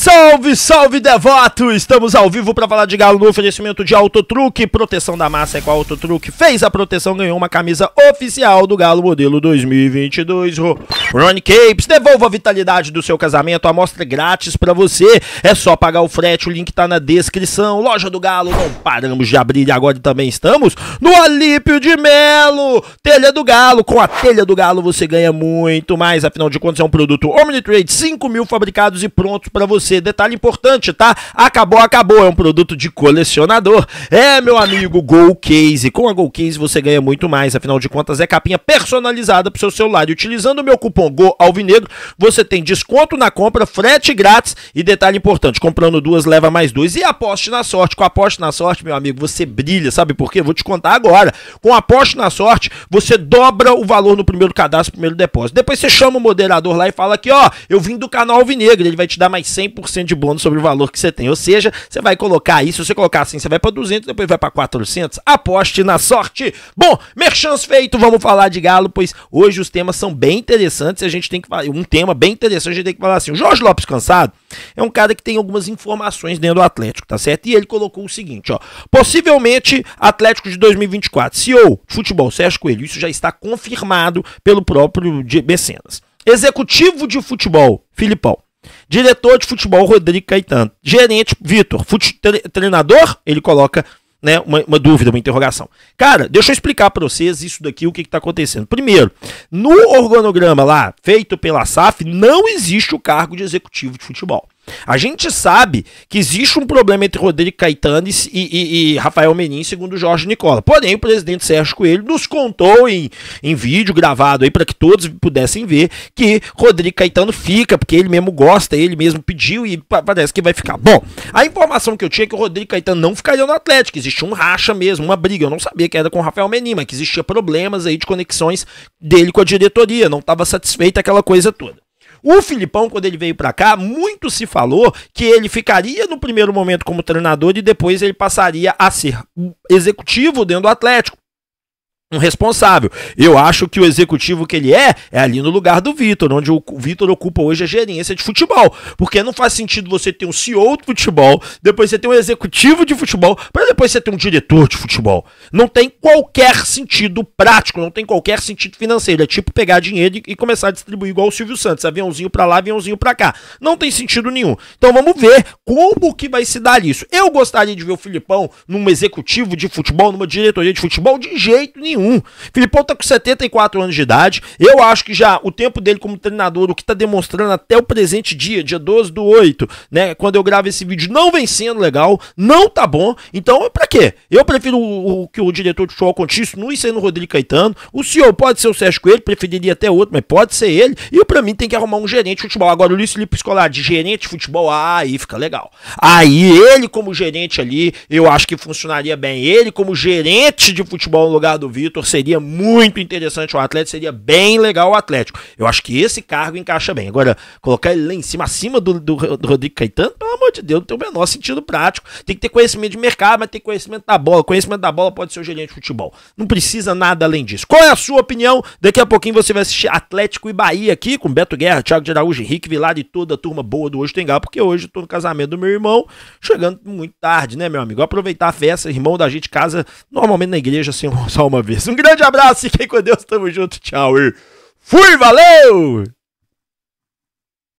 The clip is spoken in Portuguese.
Salve, salve devoto! Estamos ao vivo para falar de galo no oferecimento de Autotruque. Proteção da massa é com a Autotruque. Fez a proteção, ganhou uma camisa oficial do Galo Modelo 2022. Ronnie Capes, devolva a vitalidade do seu casamento. Amostra é grátis para você. É só pagar o frete, o link tá na descrição. Loja do Galo, não paramos de abrir e agora também estamos no Alípio de Melo. Telha do Galo. Com a telha do Galo você ganha muito mais. Afinal de contas, é um produto Omnitrade 5 mil fabricados e prontos para você você. Detalhe importante, tá? Acabou, acabou. É um produto de colecionador. É, meu amigo, Gol Case. Com a Gol Case você ganha muito mais. Afinal de contas, é capinha personalizada pro seu celular. E utilizando o meu cupom Gol Alvinegro, você tem desconto na compra, frete grátis e detalhe importante, comprando duas leva mais duas. E aposte na sorte. Com aposte na sorte, meu amigo, você brilha, sabe por quê? Vou te contar agora. Com aposte na sorte, você dobra o valor no primeiro cadastro, primeiro depósito. Depois você chama o moderador lá e fala aqui, ó, eu vim do canal Alvinegro, ele vai te dar mais 100% 20% de bônus sobre o valor que você tem. Ou seja, você vai colocar isso, se você colocar assim, você vai para 200, depois vai para 400. Aposte na sorte. Bom, merchans feito, vamos falar de Galo, pois hoje os temas são bem interessantes. E A gente tem que falar, um tema bem interessante, a gente tem que falar assim. O Jorge Lopes Cansado é um cara que tem algumas informações dentro do Atlético, tá certo? E ele colocou o seguinte, ó. Possivelmente Atlético de 2024. CEO, futebol, Sérgio Coelho. Isso já está confirmado pelo próprio Mecenas. Executivo de futebol, Filipão. Diretor de futebol, Rodrigo Caetano. Gerente, Vitor. treinador, ele coloca né, uma, uma, dúvida, uma interrogação. Cara, deixa eu explicar para vocês isso daqui, o que está acontecendo. Primeiro, no organograma lá, feito pela SAF, não existe o cargo de executivo de futebol. A gente sabe que existe um problema entre Rodrigo Caetano e, e, e, Rafael Menin, segundo Jorge Nicola. Porém, o presidente Sérgio Coelho nos contou em, em vídeo gravado aí para que todos pudessem ver que Rodrigo Caetano fica, porque ele mesmo gosta, ele mesmo pediu e parece que vai ficar. Bom, a informação que eu tinha é que o Rodrigo Caetano não ficaria no Atlético, existia um racha mesmo, uma briga. Eu não sabia que era com o Rafael Menin, mas que existia problemas aí de conexões dele com a diretoria, não estava satisfeito aquela coisa toda. O Filipão, quando ele veio para cá, muito se falou que ele ficaria no primeiro momento como treinador e depois ele passaria a ser executivo dentro do Atlético um responsável. Eu acho que o executivo que ele é é ali no lugar do Vitor, onde o Vitor ocupa hoje a gerência de futebol. Porque não faz sentido você ter um CEO de futebol, depois você ter um executivo de futebol, para depois você ter um diretor de futebol. Não tem qualquer sentido prático, não tem qualquer sentido financeiro. É tipo pegar dinheiro e começar a distribuir igual o Silvio Santos, aviãozinho para lá, aviãozinho para cá. Não tem sentido nenhum. Então vamos ver como que vai se dar isso. Eu gostaria de ver o Filipão num executivo de futebol, numa diretoria de futebol de jeito nenhum nenhum. Filipão tá com 74 anos de idade. Eu acho que já o tempo dele como treinador, o que tá demonstrando até o presente dia, dia 12 do 8, né? Quando eu gravo esse vídeo, não vem sendo legal, não tá bom. Então, pra quê? Eu prefiro o, o que o diretor de futebol continue sendo o Rodrigo Caetano. O senhor pode ser o Sérgio Coelho, preferiria até outro, mas pode ser ele. E pra mim tem que arrumar um gerente de futebol. Agora, o Luiz Felipe Escolar de gerente de futebol, aí fica legal. Aí ele, como gerente ali, eu acho que funcionaria bem. Ele, como gerente de futebol no lugar do Vitor. Vitor, seria muito interessante o Atlético, seria bem legal o Atlético. Eu acho que esse cargo encaixa bem. Agora, colocar ele lá em cima, acima do, do, do Rodrigo Caetano, pelo amor de Deus, não tem o menor sentido prático. Tem que ter conhecimento de mercado, mas tem conhecimento da bola. Conhecimento da bola pode ser o gerente de futebol. Não precisa nada além disso. Qual é a sua opinião? Daqui a pouquinho você vai assistir Atlético e Bahia aqui com Beto Guerra, Thiago de Araújo, Henrique Vilar e toda a turma boa do Hoje Tem Galo, porque hoje eu tô no casamento do meu irmão, chegando muito tarde, né, meu amigo? Aproveitar a festa, irmão da gente casa, normalmente na igreja, assim, só uma vez um grande abraço, fiquem com Deus, tamo junto, tchau e fui, valeu!